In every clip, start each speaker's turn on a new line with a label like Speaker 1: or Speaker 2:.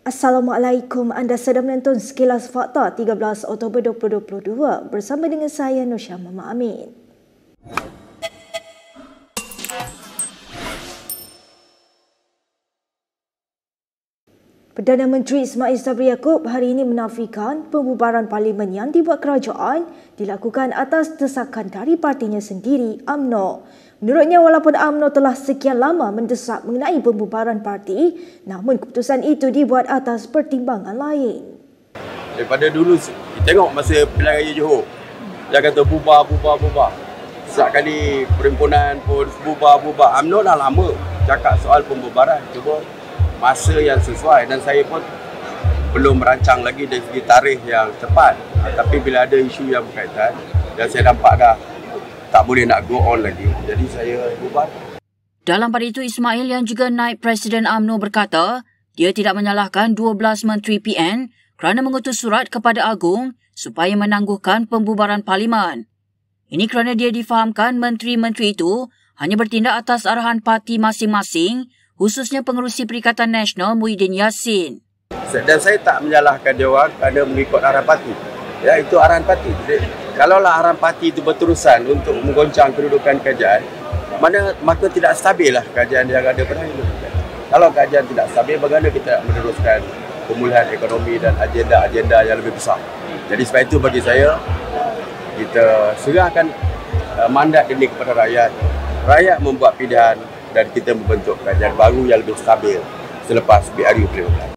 Speaker 1: Assalamualaikum, anda sedang menonton Sekilas Fakta 13 Oktober 2022 bersama dengan saya Nusyah Mama Amin. Perdana Menteri Ismail Sabri Yaakob hari ini menafikan pembubaran parlimen yang dibuat kerajaan dilakukan atas desakan dari partinya sendiri, AMNO. Menurutnya walaupun Amno telah sekian lama mendesak mengenai pembubaran parti, namun keputusan itu dibuat atas pertimbangan lain.
Speaker 2: Daripada dulu, kita tengok masa pilihan raya Johor, dia kata bubar, bubar, bubar. Setiap kali perhimpunan pun bubar, bubar. Amno dah lama cakap soal pembubaran. Cuba masa yang sesuai dan saya pun belum merancang lagi dari segi tarikh yang cepat. Tapi bila ada isu yang berkaitan, dan saya nampak dah tak boleh nak go on lagi. Jadi saya bubar.
Speaker 3: Dalam pada itu, Ismail yang juga naib Presiden AMNO berkata, dia tidak menyalahkan 12 Menteri PN kerana mengutus surat kepada Agong supaya menangguhkan pembubaran Parlimen. Ini kerana dia difahamkan menteri-menteri itu hanya bertindak atas arahan parti masing-masing, khususnya pengurusi Perikatan Nasional Muhyiddin Yassin.
Speaker 2: Dan saya tak menyalahkan dia orang kerana mengikut arahan parti. Ya, itu arahan parti kalaulah arahan parti itu berterusan untuk menggoncang kedudukan kerajaan, mana maka tidak stabil lah kerajaan yang ada pada hari ini. Kalau kerajaan tidak stabil, bagaimana kita meneruskan pemulihan ekonomi dan agenda-agenda yang lebih besar. Jadi sebab itu bagi saya, kita serahkan uh, mandat ini kepada rakyat. Rakyat membuat pilihan dan kita membentuk kerajaan baru yang lebih stabil selepas BRU periode.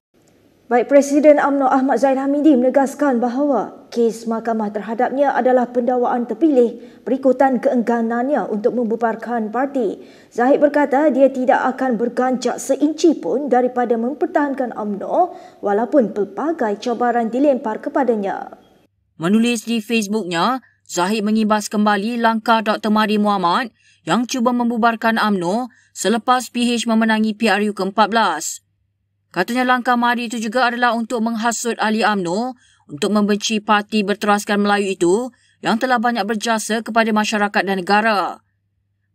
Speaker 1: Baik Presiden UMNO Ahmad Zain Hamidi menegaskan bahawa kes mahkamah terhadapnya adalah pendawaan terpilih berikutan keengganannya untuk membubarkan parti. Zahid berkata dia tidak akan berganjak seinci pun daripada mempertahankan UMNO walaupun pelbagai cabaran dilempar kepadanya.
Speaker 3: Menulis di Facebooknya, Zahid mengibas kembali langkah Dr. Mari Muhammad yang cuba membubarkan UMNO selepas PH memenangi PRU ke-14. Katanya langkah mari itu juga adalah untuk menghasut ahli UMNO untuk membenci parti berteraskan Melayu itu yang telah banyak berjasa kepada masyarakat dan negara.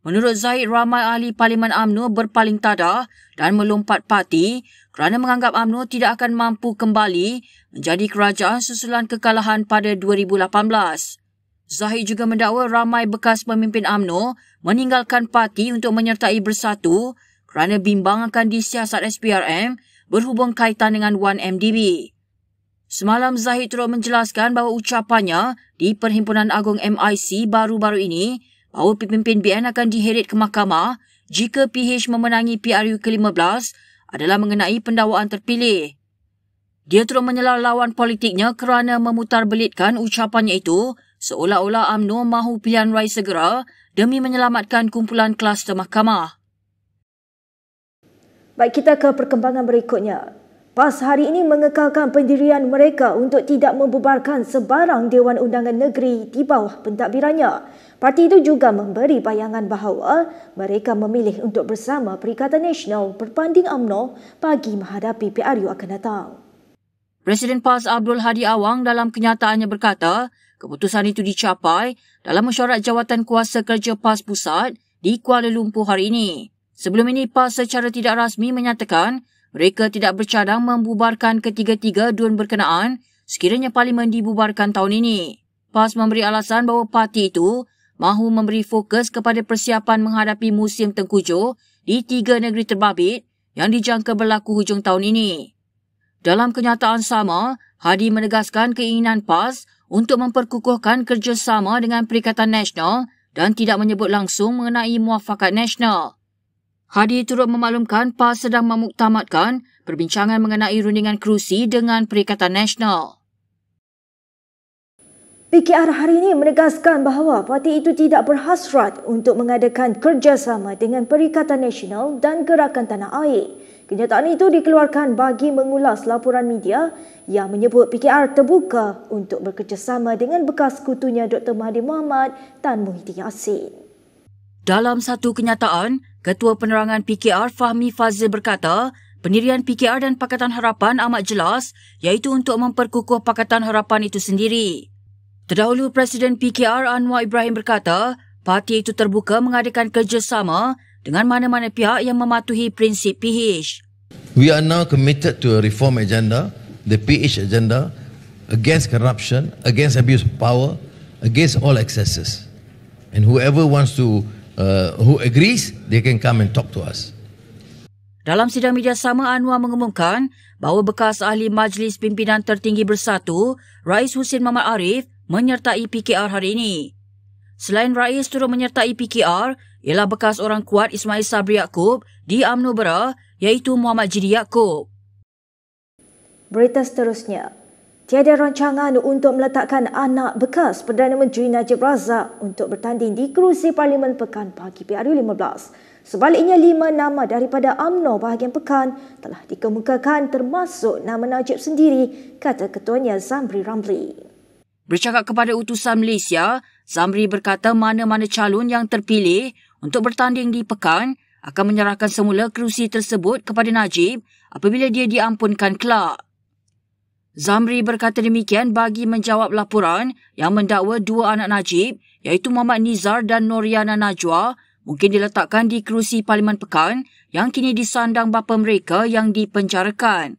Speaker 3: Menurut Zahid, ramai ahli Parlimen UMNO berpaling tadah dan melompat parti kerana menganggap UMNO tidak akan mampu kembali menjadi kerajaan susulan kekalahan pada 2018. Zahid juga mendakwa ramai bekas pemimpin UMNO meninggalkan parti untuk menyertai bersatu kerana bimbang akan disiasat SPRM berhubung kaitan dengan 1MDB. Semalam Zahid Turut menjelaskan bahawa ucapannya di Perhimpunan Agung MIC baru-baru ini bahawa pimpin BN akan diheret ke mahkamah jika PH memenangi PRU ke-15 adalah mengenai pendawaan terpilih. Dia terus menyelar lawan politiknya kerana memutarbelitkan ucapannya itu seolah-olah UMNO mahu pilihan raya segera demi menyelamatkan kumpulan kluster mahkamah.
Speaker 1: Baik kita ke perkembangan berikutnya. PAS hari ini mengekalkan pendirian mereka untuk tidak membubarkan sebarang Dewan Undangan Negeri di bawah pentadbirannya. Parti itu juga memberi bayangan bahawa mereka memilih untuk bersama Perikatan Nasional berbanding UMNO bagi menghadapi PRU
Speaker 3: akan datang. Presiden PAS Abdul Hadi Awang dalam kenyataannya berkata, keputusan itu dicapai dalam mesyuarat jawatan kuasa kerja PAS Pusat di Kuala Lumpur hari ini. Sebelum ini, PAS secara tidak rasmi menyatakan mereka tidak bercadang membubarkan ketiga-tiga dun berkenaan sekiranya parlimen dibubarkan tahun ini. PAS memberi alasan bahawa parti itu mahu memberi fokus kepada persiapan menghadapi musim tengkujuh di tiga negeri terbabit yang dijangka berlaku hujung tahun ini. Dalam kenyataan sama, Hadi menegaskan keinginan PAS untuk memperkukuhkan kerjasama dengan Perikatan Nasional dan tidak menyebut langsung mengenai muafakat nasional. Hadi turut memaklumkan PAS sedang memuktamadkan perbincangan mengenai rundingan kerusi dengan Perikatan Nasional.
Speaker 1: PKR hari ini menegaskan bahawa parti itu tidak berhasrat untuk mengadakan kerjasama dengan Perikatan Nasional dan Gerakan Tanah Air. Kenyataan itu dikeluarkan bagi mengulas laporan media yang menyebut PKR terbuka untuk bekerjasama dengan bekas kutunya Dr. Mahathir Mohamad Tan Muhyiddin Yassin.
Speaker 3: Dalam satu kenyataan, Ketua Penerangan PKR Fahmi Fazil berkata, pendirian PKR dan Pakatan Harapan amat jelas iaitu untuk memperkukuh Pakatan Harapan itu sendiri. Terdahulu Presiden PKR Anwar Ibrahim berkata, parti itu terbuka mengadakan kerjasama dengan mana-mana pihak yang mematuhi prinsip PH.
Speaker 2: We are now committed to a reform agenda, the PH agenda, against corruption, against abuse of power, against all excesses. And whoever wants to uh, who agrees, they can come and talk to us.
Speaker 3: Dalam sidang media sama, Anwar mengumumkan bahawa bekas ahli Majlis Pimpinan Tertinggi Bersatu, Rais Husin Mamat Arif, menyertai PKR hari ini. Selain Rais turut menyertai PKR, ialah bekas orang kuat Ismail Sabri Yaakob di UMNO Berah, iaitu Muhammad Jidi Yaakob.
Speaker 1: Berita seterusnya, Tiada rancangan untuk meletakkan anak bekas Perdana Menteri Najib Razak untuk bertanding di kerusi Parlimen Pekan bagi PRU15. Sebaliknya, lima nama daripada UMNO bahagian Pekan telah dikemukakan termasuk nama Najib sendiri, kata ketuanya Zamri Ramli.
Speaker 3: Bercakap kepada utusan Malaysia, Zamri berkata mana-mana calon yang terpilih untuk bertanding di Pekan akan menyerahkan semula kerusi tersebut kepada Najib apabila dia diampunkan kelak. Zamri berkata demikian bagi menjawab laporan yang mendakwa dua anak Najib iaitu Muhammad Nizar dan Noriana Najwa mungkin diletakkan di kerusi Parlimen Pekan yang kini disandang bapa mereka yang dipenjarakan.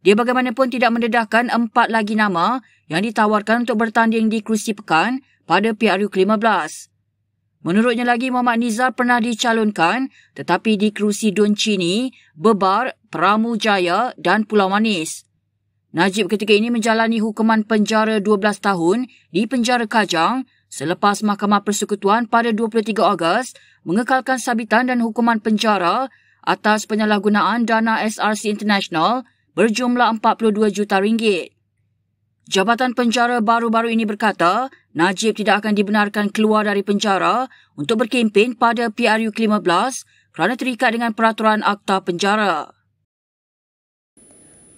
Speaker 3: Dia bagaimanapun tidak mendedahkan empat lagi nama yang ditawarkan untuk bertanding di kerusi Pekan pada PRU ke-15. Menurutnya lagi Muhammad Nizar pernah dicalonkan tetapi di kerusi Dun Cini, Bebar, Pramu Jaya dan Pulau Manis. Najib ketika ini menjalani hukuman penjara 12 tahun di penjara Kajang selepas Mahkamah Persekutuan pada 23 Ogos mengekalkan sabitan dan hukuman penjara atas penyalahgunaan dana SRC International berjumlah 42 juta ringgit. Jabatan penjara baru-baru ini berkata Najib tidak akan dibenarkan keluar dari penjara untuk berkempen pada PRU ke-15 kerana terikat dengan peraturan akta penjara.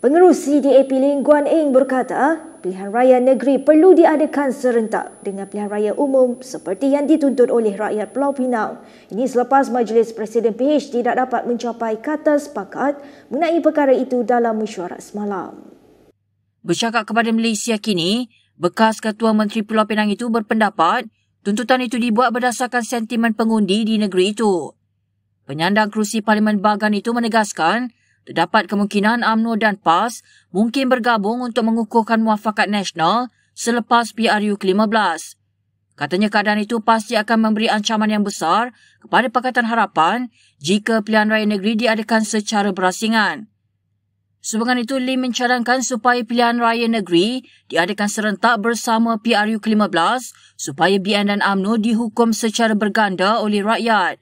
Speaker 1: Pengerusi DAP Lin Guan Eng berkata, pilihan raya negeri perlu diadakan serentak dengan pilihan raya umum seperti yang dituntut oleh rakyat Pulau Pinang. Ini selepas Majlis Presiden PH tidak dapat mencapai kata sepakat mengenai perkara itu dalam mesyuarat
Speaker 3: semalam. Bercakap kepada Malaysia kini, bekas Ketua Menteri Pulau Pinang itu berpendapat tuntutan itu dibuat berdasarkan sentimen pengundi di negeri itu. Penyandang kerusi Parlimen Bagan itu menegaskan terdapat kemungkinan UMNO dan PAS mungkin bergabung untuk mengukuhkan muafakat nasional selepas PRU ke-15. Katanya keadaan itu pasti akan memberi ancaman yang besar kepada Pakatan Harapan jika pilihan raya negeri diadakan secara berasingan. Sebagian itu, Lim mencadangkan supaya pilihan raya negeri diadakan serentak bersama PRU ke-15 supaya BN dan AMNO dihukum secara berganda oleh rakyat.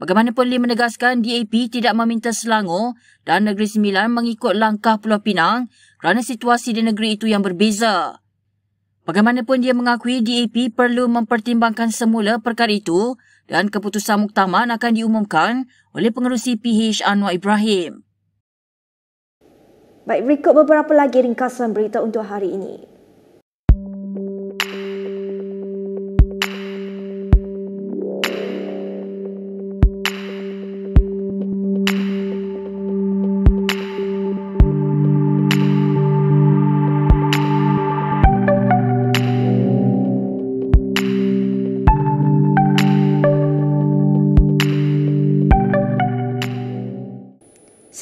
Speaker 3: Bagaimanapun Lee menegaskan DAP tidak meminta Selangor dan Negeri Sembilan mengikut langkah Pulau Pinang kerana situasi di negeri itu yang berbeza. Bagaimanapun dia mengakui DAP perlu mempertimbangkan semula perkara itu dan keputusan muktamad akan diumumkan oleh pengerusi PH Anwar Ibrahim.
Speaker 1: Baik, berikut beberapa lagi ringkasan berita untuk hari ini.